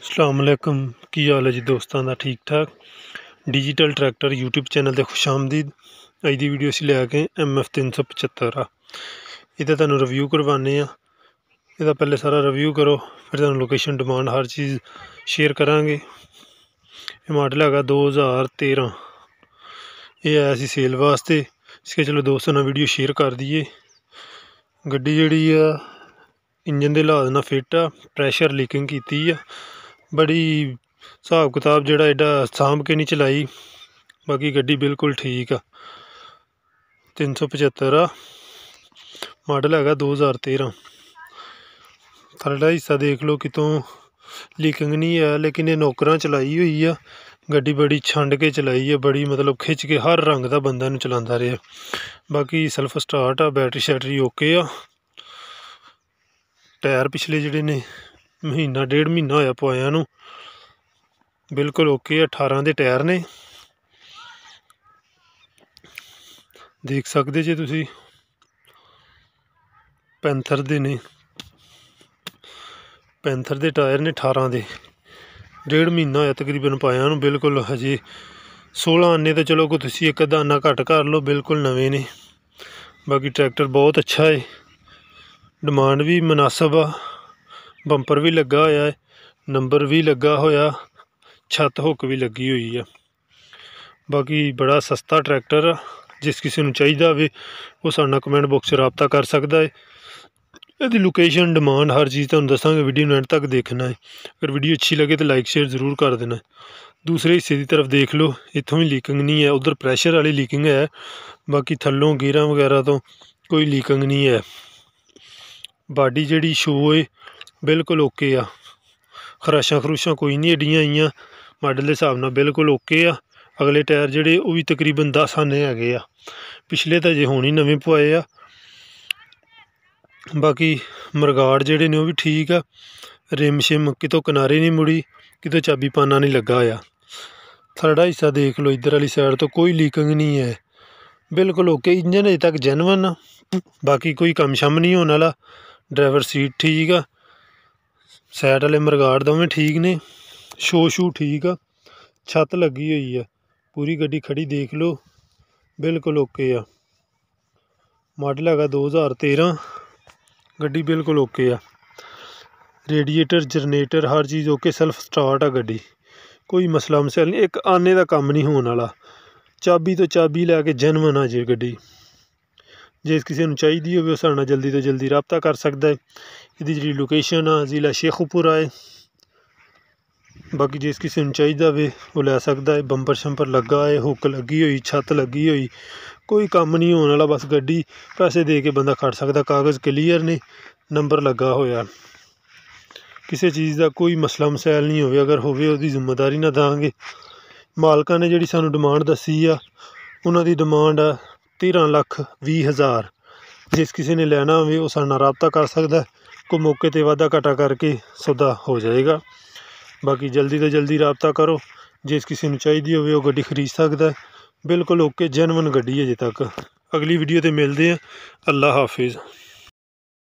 ਅਸਲਾਮ ਅਲੈਕਮ ਕੀ ਹਾਲ ਹੈ ਜੀ ਦੋਸਤਾਂ ਦਾ ਠੀਕ ਠਾਕ ਡਿਜੀਟਲ ਟਰੈਕਟਰ YouTube ਚੈਨਲ ਤੇ ਖੁਸ਼ ਆਮਦੀਦ ਅੱਜ ਦੀ ਵੀਡੀਓ ਅਸੀਂ ਲੈ ਕੇ MF 375 ਆ ਇਹਦਾ ਤੁਹਾਨੂੰ ਰਿਵਿਊ ਕਰਵਾਉਣੇ ਆ ਇਹਦਾ ਪਹਿਲੇ ਸਾਰਾ ਰਿਵਿਊ ਕਰੋ ਫਿਰ ਤੁਹਾਨੂੰ ਲੋਕੇਸ਼ਨ ਡਿਮਾਂਡ ਹਰ ਚੀਜ਼ ਸ਼ੇਅਰ ਕਰਾਂਗੇ ਇਹ ਮਾਡਲ ਹੈਗਾ 2013 ਇਹ ਆਇਆ ਸੀ ਸੇਲ ਵਾਸਤੇ ਇਸਕੇ ਚਲੋ ਦੋਸਤਾਂ ਨਾਲ ਵੀਡੀਓ ਸ਼ੇਅਰ ਕਰ ਦਈਏ ਗੱਡੀ ਜਿਹੜੀ ਆ ਇੰਜਨ ਦੇ ਹਾਲਾਤ ਨਾਲ ਫਿੱਟ ਆ ਪ੍ਰੈਸ਼ਰ ਲੀਕਿੰਗ ਕੀਤੀ ਆ ਬੜੀ ਹਿਸਾਬ ਕਿਤਾਬ ਜਿਹੜਾ ਐਡਾ ਸਾਂਭ ਕੇ ਨਹੀਂ ਚਲਾਈ ਬਾਕੀ ਗੱਡੀ ਬਿਲਕੁਲ ਠੀਕ ਆ 375 ਮਾਡਲ ਹੈਗਾ 2013 ਥਰਡਾ ਹਿੱਸਾ ਦੇਖ ਲਓ ਕਿਤੋਂ ਲੀਕਿੰਗ ਨਹੀਂ ਆ ਲੇਕਿਨ ਇਹ ਨੌਕਰਾਂ ਚਲਾਈ ਹੋਈ ਆ ਗੱਡੀ ਬੜੀ ਛੰਡ ਕੇ ਚਲਾਈ ਆ ਬੜੀ ਮਤਲਬ ਖਿੱਚ ਕੇ ਹਰ ਰੰਗ ਦਾ ਬੰਦਾ ਨੂੰ ਚਲਾਉਂਦਾ ਰਿਹਾ ਬਾਕੀ ਸੈਲਫ ਸਟਾਰਟ ਆ ਬੈਟਰੀ ਸ਼ੈਟਰੀ ਓਕੇ ਆ ਟਾਇਰ ਪਿਛਲੇ ਜਿਹੜੇ ਨੇ ਮਹੀਨਾ ਡੇਢ ਮਹੀਨਾ ਹੋਇਆ ਪਾਇਆ ਨੂੰ ਬਿਲਕੁਲ ਓਕੇ 18 ਦੇ ਟਾਇਰ ਨੇ ਦੇਖ ਸਕਦੇ ਜੇ ਤੁਸੀਂ ਪੈਂਥਰ ਦੇ ਨੇ ਪੈਂਥਰ ਦੇ ਟਾਇਰ ਨੇ 18 ਦੇ ਡੇਢ ਮਹੀਨਾ ਹੋਇਆ ਤਕਰੀਬਨ ਪਾਇਆ ਨੂੰ ਬਿਲਕੁਲ ਹਜੇ 16 ਆਨੇ ਤਾਂ ਚਲੋ ਕੋ ਤੁਸੀਂ ਇੱਕ ਅਦਾਨਾ ਘਟ ਘੱਟ ਕਰ ਲਓ ਬਿਲਕੁਲ ਨਵੇਂ ਨੇ ਬਾਕੀ ਟਰੈਕਟਰ ਬਹੁਤ ਅੱਛਾ ਹੈ ਡਿਮਾਂਡ ਵੀ ਮناسب ਆ ਬੰਪਰ ਵੀ ਲੱਗਾ ਹੋਇਆ ਹੈ ਨੰਬਰ ਵੀ ਲੱਗਾ ਹੋਇਆ ਛੱਤ ਹੁੱਕ ਵੀ ਲੱਗੀ ਹੋਈ ਆ ਬਾਕੀ ਬੜਾ ਸਸਤਾ ਟਰੈਕਟਰ ਆ ਜਿਸ ਕਿਸੇ ਨੂੰ ਚਾਹੀਦਾ ਹੋਵੇ ਉਹ ਸਾਡਾ ਕਮੈਂਟ ਬਾਕਸ 'ਚ ਰਾਬਤਾ ਕਰ ਸਕਦਾ ਹੈ ਇਹਦੀ ਲੋਕੇਸ਼ਨ ਡਿਮਾਂਡ ਹਰ ਚੀਜ਼ ਤੁਹਾਨੂੰ ਦੱਸਾਂਗੇ ਵੀਡੀਓ ਨੂੰ ਐਂਡ ਤੱਕ ਦੇਖਣਾ ਹੈ ਅਗਰ ਵੀਡੀਓ ਅੱਛੀ ਲੱਗੇ ਤਾਂ ਲਾਈਕ ਸ਼ੇਅਰ ਜ਼ਰੂਰ ਕਰ ਦੇਣਾ ਦੂਸਰੇ ਹਿੱਸੇ ਦੀ ਤਰਫ ਦੇਖ ਲਓ ਇੱਥੋਂ ਵੀ ਲੀਕਿੰਗ ਨਹੀਂ ਹੈ ਉਧਰ ਪ੍ਰੈਸ਼ਰ ਵਾਲੀ ਲੀਕਿੰਗ ਹੈ ਬਾਕੀ ਥੱਲੋਂ ਗੀਰਾ ਵਗੈਰਾ ਤੋਂ ਕੋਈ ਲੀਕਿੰਗ ਨਹੀਂ ਹੈ ਬਾਡੀ ਜਿਹੜੀ ਸ਼ੋ ਹੈ ਬਿਲਕੁਲ ਓਕੇ ਆ ਖਰਾਸ਼ਾਂ ਖਰੂਸ਼ਾਂ ਕੋਈ ਨਹੀਂ ਏਡੀਆਂ ਆਈਆਂ ਮਾਡਲ ਦੇ ਹਿਸਾਬ ਨਾਲ ਬਿਲਕੁਲ ਓਕੇ ਆ ਅਗਲੇ ਟਾਇਰ ਜਿਹੜੇ ਉਹ ਵੀ ਤਕਰੀਬਨ 10 ਆਨੇ ਹੈਗੇ ਆ ਪਿਛਲੇ ਤਾਂ ਜੇ ਹੁਣ ਹੀ ਨਵੇਂ ਪਵਾਏ ਆ ਬਾਕੀ ਮਰਗਾੜ ਜਿਹੜੇ ਨੇ ਉਹ ਵੀ ਠੀਕ ਆ ਰਿਮ ਸ਼ਿਮ ਕਿਤੋਂ ਕਿਨਾਰੇ ਨਹੀਂ ਮੁੜੀ ਕਿਤੋਂ ਚਾਬੀ ਪਾਨਾ ਨਹੀਂ ਲੱਗਾ ਆ ਥਰਡਾ ਹਿੱਸਾ ਦੇਖ ਲਓ ਇਧਰ ਵਾਲੀ ਸਾਈਡ ਤੋਂ ਕੋਈ ਲੀਕਿੰਗ ਨਹੀਂ ਹੈ ਬਿਲਕੁਲ ਓਕੇ ਇੰਜਨ ਅਜੇ ਤੱਕ ਆ ਬਾਕੀ ਕੋਈ ਕੰਮ ਸ਼ਮ ਨਹੀਂ ਹੋਣ ਵਾਲਾ ਡਰਾਈਵਰ ਸੀਟ ਠੀਕ ਆ ਸਾਈਡ ਵਾਲੇ ਮਰਗਾੜ ਦੋਵੇਂ ਠੀਕ ਨੇ ਸ਼ੋ ਸ਼ੂ ਠੀਕ ਆ ਛੱਤ ਲੱਗੀ ਹੋਈ ਆ ਪੂਰੀ ਗੱਡੀ ਖੜੀ ਦੇਖ ਲਓ ਬਿਲਕੁਲ ਓਕੇ ਆ ਮਾਡਲ ਹੈਗਾ 2013 ਗੱਡੀ ਬਿਲਕੁਲ ਓਕੇ ਆ ਰੇਡੀਏਟਰ ਜਨਰੇਟਰ ਹਰ ਚੀਜ਼ ਓਕੇ ਸੈਲਫ ਸਟਾਰਟ ਆ ਗੱਡੀ ਕੋਈ ਮਸਲਾ ਮਸਲ ਨਹੀਂ ਇੱਕ ਆਨੇ ਦਾ ਕੰਮ ਨਹੀਂ ਹੋਣ ਵਾਲਾ ਚਾਬੀ ਤੋਂ ਚਾਬੀ ਲੈ ਕੇ ਜਨਮਨ ਆ ਜੇ ਗੱਡੀ ਜੇ ਕਿਸੇ ਨੂੰ ਚਾਹੀਦੀ ਹੋਵੇ ਉਹ ਸਾਡਾ ਜਲਦੀ ਤੋਂ ਜਲਦੀ ਰਾਬਤਾ ਕਰ ਸਕਦਾ ਹੈ ਇਹਦੀ ਜਿਹੜੀ ਲੋਕੇਸ਼ਨ ਆ ਜ਼ਿਲ੍ਹਾ ਸ਼ੇਖੂਪੁਰਾ ਹੈ ਬਾਕੀ ਜੇ ਕਿਸੇ ਨੂੰ ਚਾਹੀਦਾ ਵੇ ਉਹ ਲੈ ਸਕਦਾ ਹੈ ਬੰਪਰ ਸ਼ੰਪਰ ਲੱਗਾ ਹੈ ਹੁੱਕ ਲੱਗੀ ਹੋਈ ਛੱਤ ਲੱਗੀ ਹੋਈ ਕੋਈ ਕੰਮ ਨਹੀਂ ਹੋਣ ਵਾਲਾ ਬਸ ਗੱਡੀ ਪੈਸੇ ਦੇ ਕੇ ਬੰਦਾ ਖੜ ਸਕਦਾ ਕਾਗਜ਼ ਕਲੀਅਰ ਨੇ ਨੰਬਰ ਲੱਗਾ ਹੋਇਆ ਕਿਸੇ ਚੀਜ਼ ਦਾ ਕੋਈ ਮਸਲਾ ਮਸੈਲ ਨਹੀਂ ਹੋਵੇ ਅਗਰ ਹੋਵੇ ਉਹਦੀ ਜ਼ਿੰਮੇਵਾਰੀ ਨਾ ਦਾਂਗੇ ਮਾਲਕਾਂ ਨੇ ਜਿਹੜੀ ਸਾਨੂੰ ਡਿਮਾਂਡ ਦੱਸੀ ਆ ਉਹਨਾਂ ਦੀ ਡਿਮਾਂਡ ਆ 13 ਲੱਖ 20 ਹਜ਼ਾਰ ਜਿਸ ਕਿਸੇ ਨੇ ਲੈਣਾ ਹੋਵੇ ਉਹ ਸਾਡੇ ਨਾਲ ਰਾਬਤਾ ਕਰ ਸਕਦਾ ਕੋ ਮੌਕੇ ਤੇ ਵਾਧਾ ਘਟਾ ਕਰਕੇ ਸੌਦਾ ਹੋ ਜਾਏਗਾ ਬਾਕੀ ਜਲਦੀ ਤੋਂ ਜਲਦੀ ਰਾਬਤਾ ਕਰੋ ਜਿਸ ਕਿਸੇ ਨੂੰ ਚਾਹੀਦੀ ਹੋਵੇ ਉਹ ਗੱਡੀ ਖਰੀਦ ਸਕਦਾ ਬਿਲਕੁਲ ਓਕੇ ਜੈਨੂਨ ਗੱਡੀ ਹੈ ਜੇ ਤੱਕ ਅਗਲੀ ਵੀਡੀਓ ਤੇ ਮਿਲਦੇ ਆ ਅੱਲਾ ਹਾਫਿਜ਼